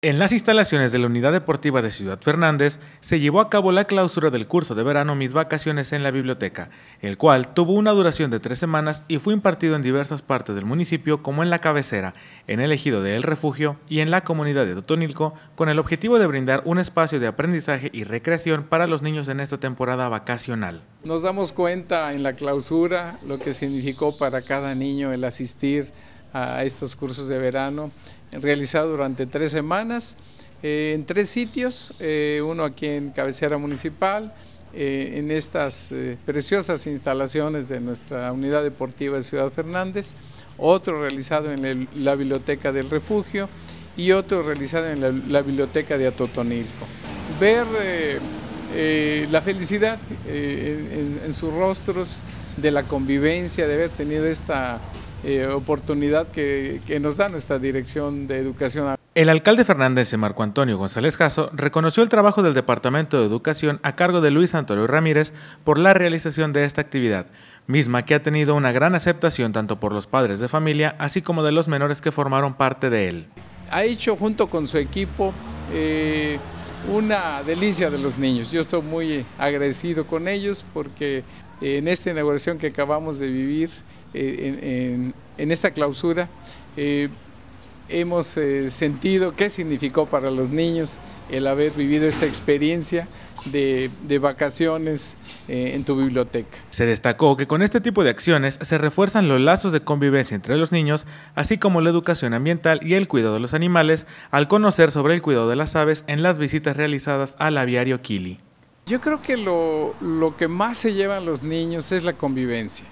En las instalaciones de la Unidad Deportiva de Ciudad Fernández se llevó a cabo la clausura del curso de verano Mis Vacaciones en la Biblioteca, el cual tuvo una duración de tres semanas y fue impartido en diversas partes del municipio como en la cabecera, en el ejido de El Refugio y en la comunidad de Totonilco, con el objetivo de brindar un espacio de aprendizaje y recreación para los niños en esta temporada vacacional. Nos damos cuenta en la clausura lo que significó para cada niño el asistir a estos cursos de verano realizados durante tres semanas eh, en tres sitios, eh, uno aquí en Cabecera Municipal, eh, en estas preciosas instalaciones de nuestra unidad deportiva de Ciudad Fernández, otro realizado en la Biblioteca del Refugio y otro realizado en la, Biblioteca de Atotonilco. Ver la felicidad en sus rostros de la convivencia, de haber tenido esta eh, oportunidad que, nos da nuestra dirección de educación. El alcalde Fernández Marco Antonio González Caso reconoció el trabajo del Departamento de Educación a cargo de Luis Antonio Ramírez por la realización de esta actividad, misma que ha tenido una gran aceptación tanto por los padres de familia así como de los menores que formaron parte de él. Ha hecho junto con su equipo eh, una delicia de los niños. Yo estoy muy agradecido con ellos porque en esta inauguración que acabamos de vivir en, esta clausura eh, hemos eh, sentido qué significó para los niños el haber vivido esta experiencia de, vacaciones eh, en tu biblioteca. Se destacó que con este tipo de acciones se refuerzan los lazos de convivencia entre los niños, así como la educación ambiental y el cuidado de los animales, al conocer sobre el cuidado de las aves en las visitas realizadas al aviario Kili. Yo creo que lo, lo que más se llevan los niños es la convivencia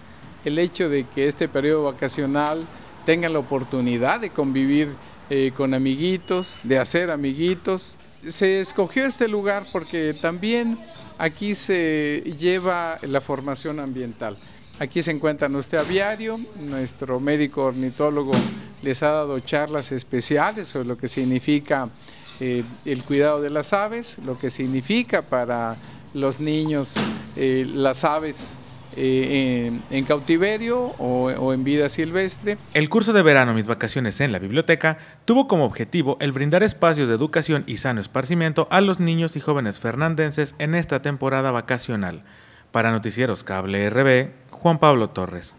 el hecho de que este periodo vacacional tenga la oportunidad de convivir eh, con amiguitos, de hacer amiguitos. Se escogió este lugar porque también aquí se lleva la formación ambiental. Aquí se encuentra nuestro aviario, nuestro médico ornitólogo les ha dado charlas especiales sobre lo que significa eh, el cuidado de las aves, lo que significa para los niños eh, las aves eh, en, cautiverio o, o, en vida silvestre. El curso de verano Mis vacaciones en la biblioteca tuvo como objetivo el brindar espacios de educación y sano esparcimiento a los niños y jóvenes fernandenses en esta temporada vacacional. Para Noticieros Cable RB, Juan Pablo Torres.